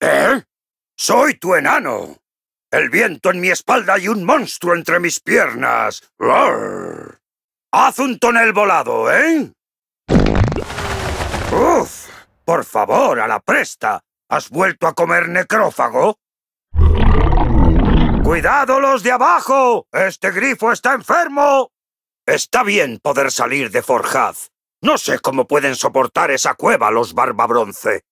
¿Eh? Soy tu enano. El viento en mi espalda y un monstruo entre mis piernas. Haz un tonel volado, ¿eh? ¡Uf! Por favor, a la presta. ¿Has vuelto a comer necrófago? ¡Cuidado los de abajo! ¡Este grifo está enfermo! Está bien poder salir de Forjaz. No sé cómo pueden soportar esa cueva los barbabronce.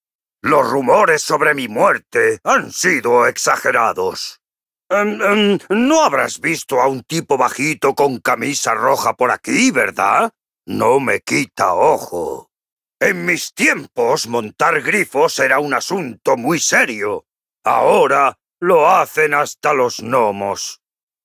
Los rumores sobre mi muerte han sido exagerados. Em, em, no habrás visto a un tipo bajito con camisa roja por aquí, ¿verdad? No me quita ojo. En mis tiempos montar grifos era un asunto muy serio. Ahora lo hacen hasta los gnomos.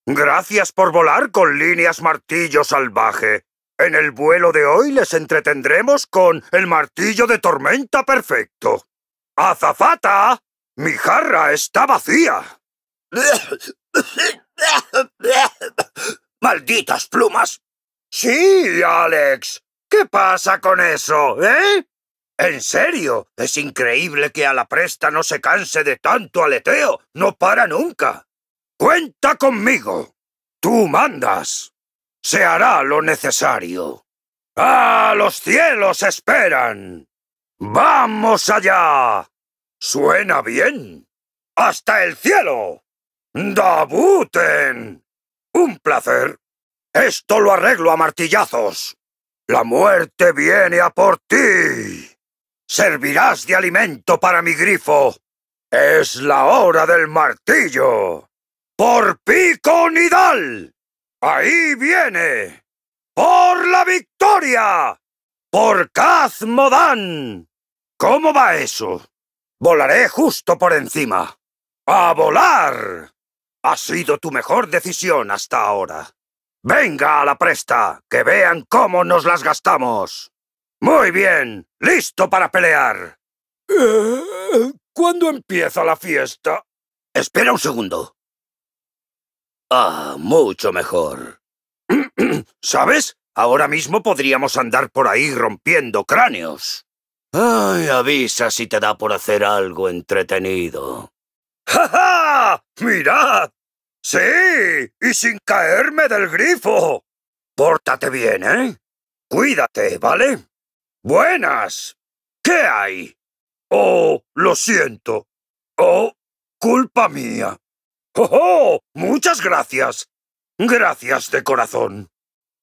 Gracias por volar con líneas martillo salvaje. En el vuelo de hoy les entretendremos con el martillo de tormenta perfecto. ¡Azafata! ¡Mi jarra está vacía! ¡Malditas plumas! Sí, Alex. ¿Qué pasa con eso, eh? En serio, es increíble que a la presta no se canse de tanto aleteo. No para nunca. Cuenta conmigo. Tú mandas. Se hará lo necesario. ¡Ah, los cielos esperan! ¡Vamos allá! ¡Suena bien! ¡Hasta el cielo! ¡Dabuten! Un placer. Esto lo arreglo a martillazos. La muerte viene a por ti. Servirás de alimento para mi grifo. Es la hora del martillo. Por Pico Nidal. Ahí viene. Por la victoria. Por Cazmodán! ¿Cómo va eso? Volaré justo por encima. ¡A volar! Ha sido tu mejor decisión hasta ahora. Venga a la presta, que vean cómo nos las gastamos. Muy bien, listo para pelear. Eh, ¿Cuándo empieza la fiesta? Espera un segundo. Ah, mucho mejor. ¿Sabes? Ahora mismo podríamos andar por ahí rompiendo cráneos. Ay, avisa si te da por hacer algo entretenido. ¡Ja, ja! ¡Mirad! ¡Sí! ¡Y sin caerme del grifo! Pórtate bien, ¿eh? Cuídate, ¿vale? ¡Buenas! ¿Qué hay? Oh, lo siento. Oh, culpa mía. ¡Oh, oh! ¡Muchas gracias! Gracias de corazón.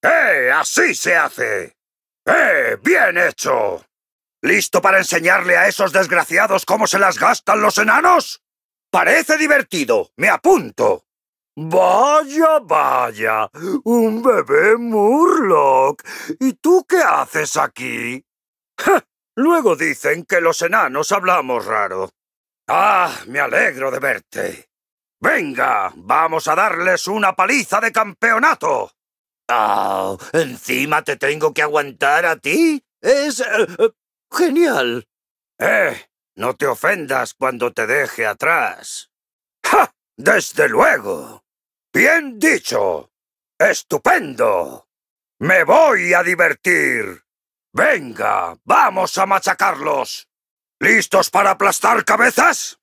¡Eh! ¡Así se hace! ¡Eh! ¡Bien hecho! ¿Listo para enseñarle a esos desgraciados cómo se las gastan los enanos? Parece divertido. Me apunto. Vaya, vaya. Un bebé Murloc. ¿Y tú qué haces aquí? Luego dicen que los enanos hablamos raro. Ah, me alegro de verte. Venga, vamos a darles una paliza de campeonato. Ah, encima te tengo que aguantar a ti. Es... Eh, Genial. Eh, no te ofendas cuando te deje atrás. ¡Ja! Desde luego. Bien dicho. Estupendo. Me voy a divertir. Venga, vamos a machacarlos. ¿Listos para aplastar cabezas?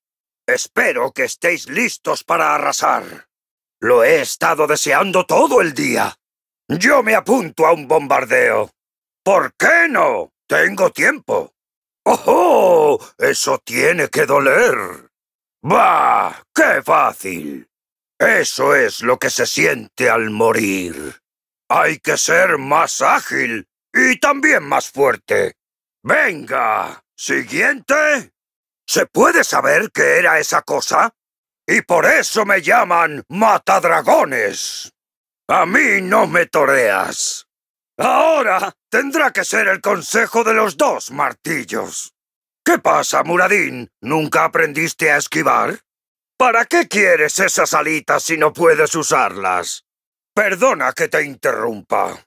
Espero que estéis listos para arrasar. Lo he estado deseando todo el día. Yo me apunto a un bombardeo. ¿Por qué no? Tengo tiempo. ¡Oh! Eso tiene que doler. ¡Bah! ¡Qué fácil! Eso es lo que se siente al morir. Hay que ser más ágil y también más fuerte. Venga. Siguiente. ¿Se puede saber qué era esa cosa? Y por eso me llaman matadragones. A mí no me toreas. Ahora tendrá que ser el consejo de los dos martillos. ¿Qué pasa, Muradín? ¿Nunca aprendiste a esquivar? ¿Para qué quieres esas alitas si no puedes usarlas? Perdona que te interrumpa.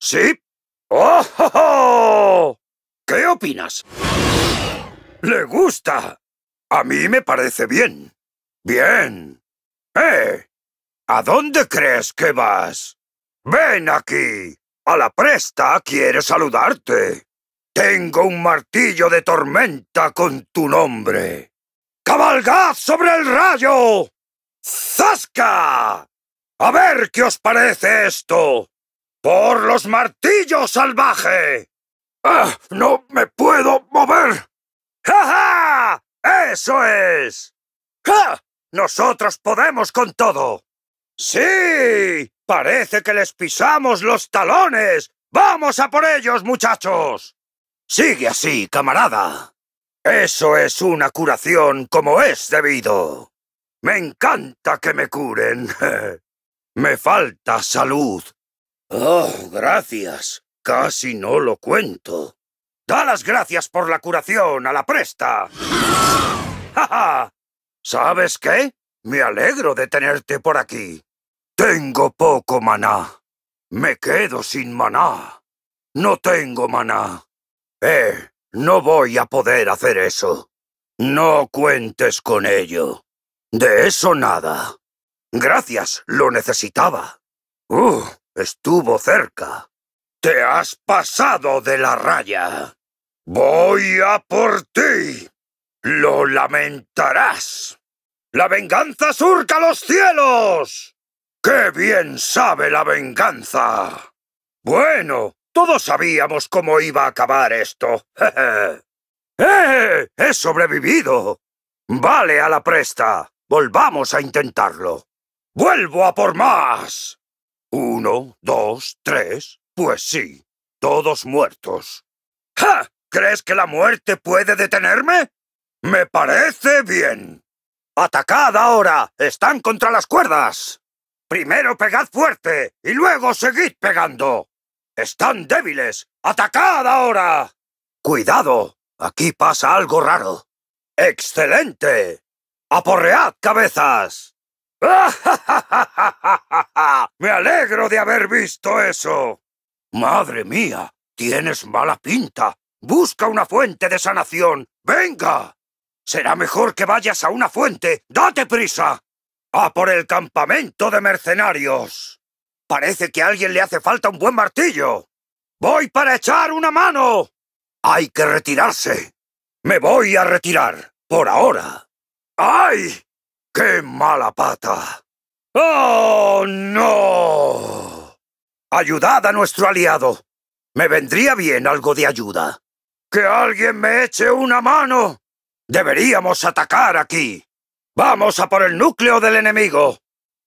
sí ¡Oh, ¿Qué opinas? ¡Le gusta! A mí me parece bien. Bien. ¡Eh! ¿A dónde crees que vas? Ven aquí. A la presta quiere saludarte. Tengo un martillo de tormenta con tu nombre. ¡Cabalgad sobre el rayo! ¡Zasca! A ver qué os parece esto. ¡Por los martillos, salvaje! ¡Ah! ¡No me puedo mover! ¡Ja, ja! ¡Eso es! ¡Ja! Nosotros podemos con todo. ¡Sí! ¡Parece que les pisamos los talones! ¡Vamos a por ellos, muchachos! Sigue así, camarada. Eso es una curación como es debido. Me encanta que me curen. me falta salud. Oh, gracias. Casi no lo cuento. Da las gracias por la curación a la presta. ¡Ja, ja! sabes qué? Me alegro de tenerte por aquí. Tengo poco maná. Me quedo sin maná. No tengo maná. Eh, no voy a poder hacer eso. No cuentes con ello. De eso nada. Gracias, lo necesitaba. Uh, estuvo cerca. Te has pasado de la raya. Voy a por ti. Lo lamentarás. La venganza surca los cielos. ¡Qué bien sabe la venganza! Bueno, todos sabíamos cómo iba a acabar esto. ¡Eh, ¡Eh! ¡He sobrevivido! Vale a la presta. Volvamos a intentarlo. ¡Vuelvo a por más! Uno, dos, tres. Pues sí, todos muertos. ¡Ja! ¿Crees que la muerte puede detenerme? Me parece bien. ¡Atacad ahora! ¡Están contra las cuerdas! Primero pegad fuerte y luego seguid pegando. Están débiles. ¡Atacad ahora! Cuidado. Aquí pasa algo raro. ¡Excelente! ¡Aporread cabezas! ¡Me alegro de haber visto eso! ¡Madre mía! Tienes mala pinta. Busca una fuente de sanación. ¡Venga! Será mejor que vayas a una fuente. ¡Date prisa! ¡A por el campamento de mercenarios! Parece que a alguien le hace falta un buen martillo. ¡Voy para echar una mano! Hay que retirarse. Me voy a retirar, por ahora. ¡Ay! ¡Qué mala pata! ¡Oh, no! Ayudad a nuestro aliado. Me vendría bien algo de ayuda. ¡Que alguien me eche una mano! Deberíamos atacar aquí. ¡Vamos a por el núcleo del enemigo!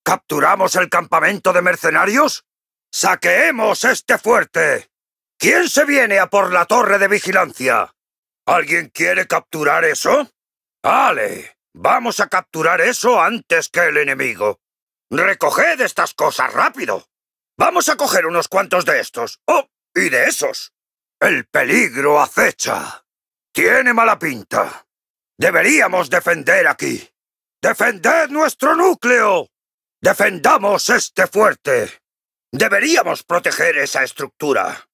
¿Capturamos el campamento de mercenarios? ¡Saqueemos este fuerte! ¿Quién se viene a por la torre de vigilancia? ¿Alguien quiere capturar eso? ¡Vale! Vamos a capturar eso antes que el enemigo. Recoged estas cosas rápido. Vamos a coger unos cuantos de estos. ¡Oh! Y de esos. El peligro acecha. Tiene mala pinta. Deberíamos defender aquí. ¡Defended nuestro núcleo! ¡Defendamos este fuerte! Deberíamos proteger esa estructura.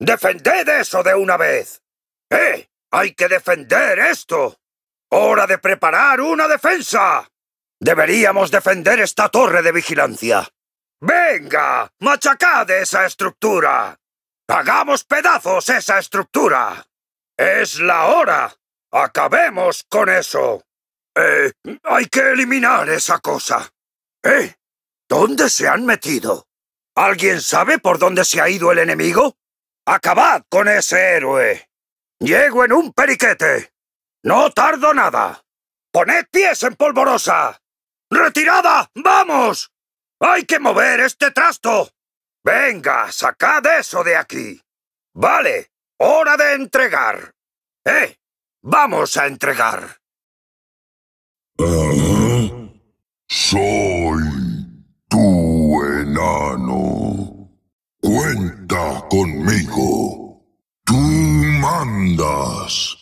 ¡Defended eso de una vez! ¡Eh! ¡Hay que defender esto! ¡Hora de preparar una defensa! Deberíamos defender esta torre de vigilancia. ¡Venga! ¡Machacad esa estructura! ¡Hagamos pedazos esa estructura! ¡Es la hora! ¡Acabemos con eso! Eh, hay que eliminar esa cosa. ¿Eh? ¿Dónde se han metido? ¿Alguien sabe por dónde se ha ido el enemigo? ¡Acabad con ese héroe! ¡Llego en un periquete! ¡No tardo nada! ¡Poned pies en polvorosa! ¡Retirada! ¡Vamos! ¡Hay que mover este trasto! ¡Venga, sacad eso de aquí! Vale, hora de entregar. ¡Eh! Vamos a entregar. Soy tu enano. Cuenta conmigo. Tú mandas.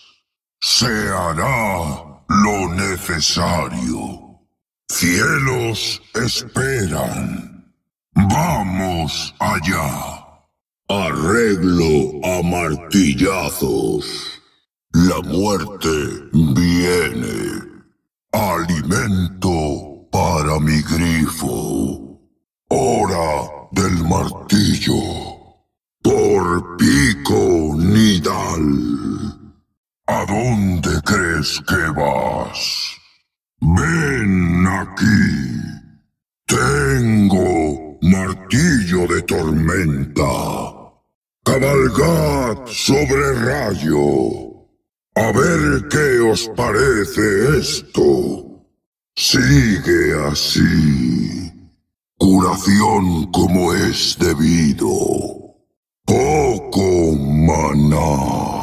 Se hará lo necesario. Cielos esperan. Vamos allá. Arreglo a martillazos. La muerte viene. Alimento para mi grifo. Hora del martillo. Por pico nidal. ¿A dónde crees que vas? Ven aquí. Tengo martillo de tormenta. Cabalgad sobre rayo. A ver qué os parece esto. Sigue así. Curación como es debido. Poco maná.